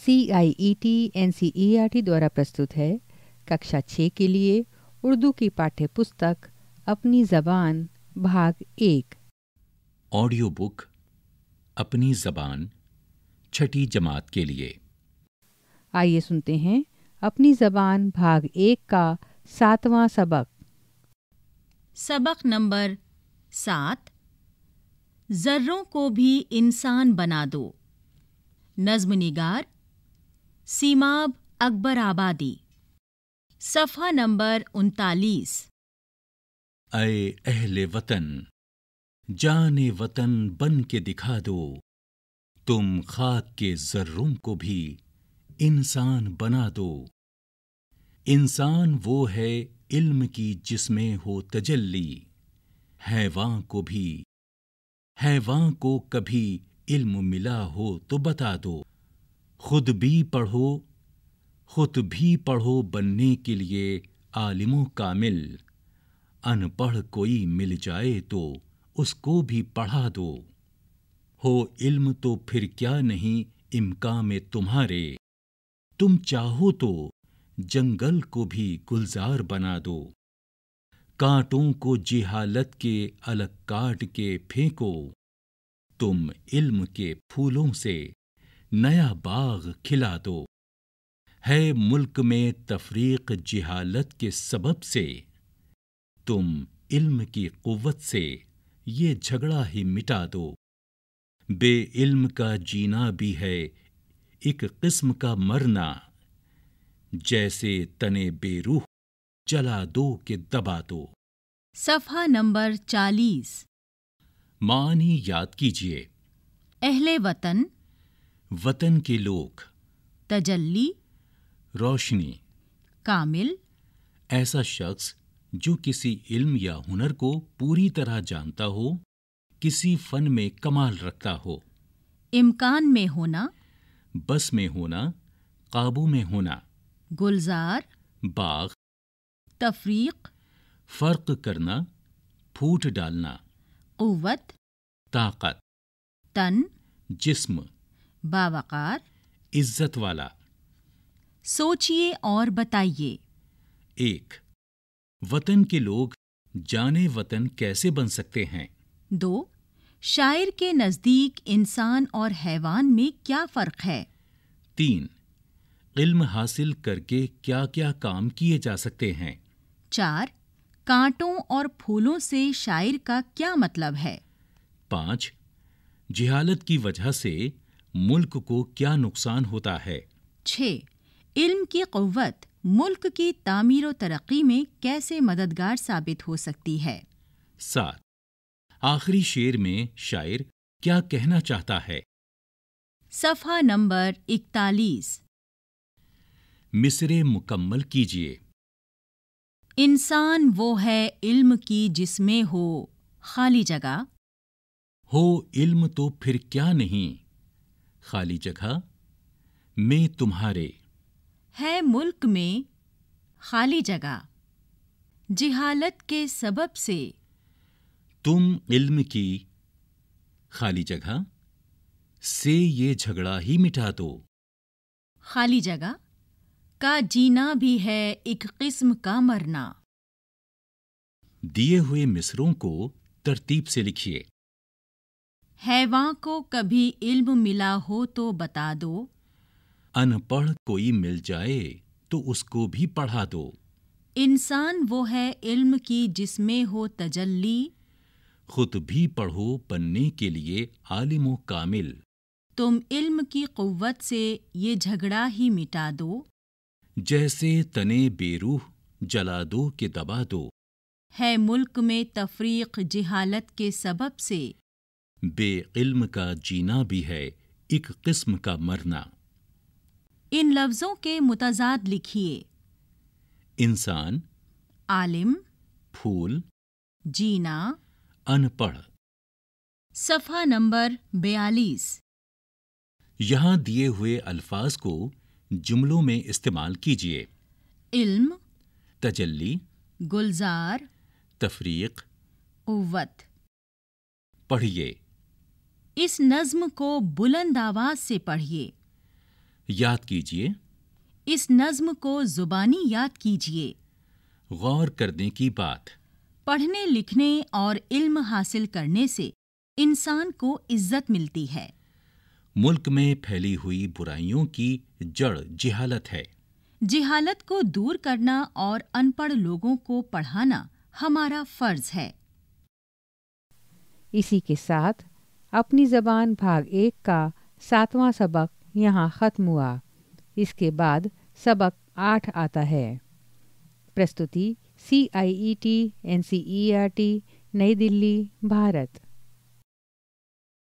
C I E T N C E R T द्वारा प्रस्तुत है कक्षा छः के लिए उर्दू की पाठ्य पुस्तक अपनी जबान भाग एक ऑडियो बुक अपनी जबान छठी जमात के लिए आइए सुनते हैं अपनी जबान भाग एक का सातवां सबक सबक नंबर सात जर्रों को भी इंसान बना दो नज्म निगार सीमाब अकबर आबादी सफ़ा नंबर उनतालीस अय अहले वतन जाने वतन बन के दिखा दो तुम खाक के जर्रों को भी इंसान बना दो इंसान वो है इल्म की जिसमें हो तजल्ली हैवां को भी हैवां को कभी इल्म मिला हो तो बता दो खुद भी पढ़ो खुद भी पढ़ो बनने के लिए आलिमों कामिल अनपढ़ कोई मिल जाए तो उसको भी पढ़ा दो हो इल्म तो फिर क्या नहीं इमका में तुम्हारे तुम चाहो तो जंगल को भी गुलजार बना दो कांटों को जिहालत के अलग काट के फेंको तुम इल्म के फूलों से नया बाग खिला दो है मुल्क में तफरीक जिहालत के सबब से तुम इल्म की कुवत से ये झगड़ा ही मिटा दो बे इल्म का जीना भी है एक किस्म का मरना जैसे तने बेरूह जला दो के दबा दो सफा नंबर चालीस मानी याद कीजिए अहले वतन वतन के लोग तजल्ली रोशनी कामिल ऐसा शख्स जो किसी इल्म या हुनर को पूरी तरह जानता हो किसी फन में कमाल रखता हो इम्कान में होना बस में होना काबू में होना गुलजार बाग तफरीक फ़र्क करना फूट डालना क़वत ताकत तन जिस्म बावकार इज्जत वाला सोचिए और बताइए एक वतन के लोग जाने वतन कैसे बन सकते हैं दो शायर के नज़दीक इंसान और हैवान में क्या फ़र्क है तीन इल्म हासिल करके क्या क्या काम किए जा सकते हैं चार कांटों और फूलों से शायर का क्या मतलब है पाँच जिहालत की वजह से मुल्क को क्या नुकसान होता है छः इल्म की क़वत मुल्क की तामीर तरक्की में कैसे मददगार साबित हो सकती है सात आखिरी शेर में शायर क्या कहना चाहता है सफ़ा नंबर इकतालीस मिसरे मुकम्मल कीजिए इंसान वो है इल्म की जिसमें हो खाली जगह हो इल्म तो फिर क्या नहीं खाली जगह मैं तुम्हारे है मुल्क में खाली जगह जिहालत के सबब से तुम इल्म की खाली जगह से ये झगड़ा ही मिटा दो खाली जगह का जीना भी है एक किस्म का मरना दिए हुए मिसरों को तरतीब से लिखिए हैवां को कभी इल्म मिला हो तो बता दो अनपढ़ कोई मिल जाए तो उसको भी पढ़ा दो इंसान वो है इल्म की जिसमें हो तजल्ली खुद भी पढ़ो बनने के लिए आलिम कामिल तुम इल्म की क़ुव्वत से ये झगड़ा ही मिटा दो जैसे तने बेरूह जला दो के दबा दो है मुल्क में तफरीक जिहालत के सबब से बेइल्म का जीना भी है एक किस्म का मरना इन लफ्जों के मुतजाद लिखिए इंसान आलिम फूल जीना अनपढ़ सफा नंबर बयालीस यहाँ दिए हुए अल्फाज को जुमलों में इस्तेमाल कीजिए इल्म तजल्ली गुलजार तफरीक उवत पढ़िए इस नज्म को बुलंद आवाज से पढ़िए याद कीजिए इस नज्म को जुबानी याद कीजिए गौर करने की बात पढ़ने लिखने और इल्म हासिल करने से इंसान को इज्जत मिलती है मुल्क में फैली हुई बुराइयों की जड़ जिहालत है जिहालत को दूर करना और अनपढ़ लोगों को पढ़ाना हमारा फर्ज है इसी के साथ अपनी ज़बान भाग एक का सातवां सबक यहाँ ख़त्म हुआ इसके बाद सबक आठ आता है प्रस्तुति C I E T N C E R T New Delhi Bharat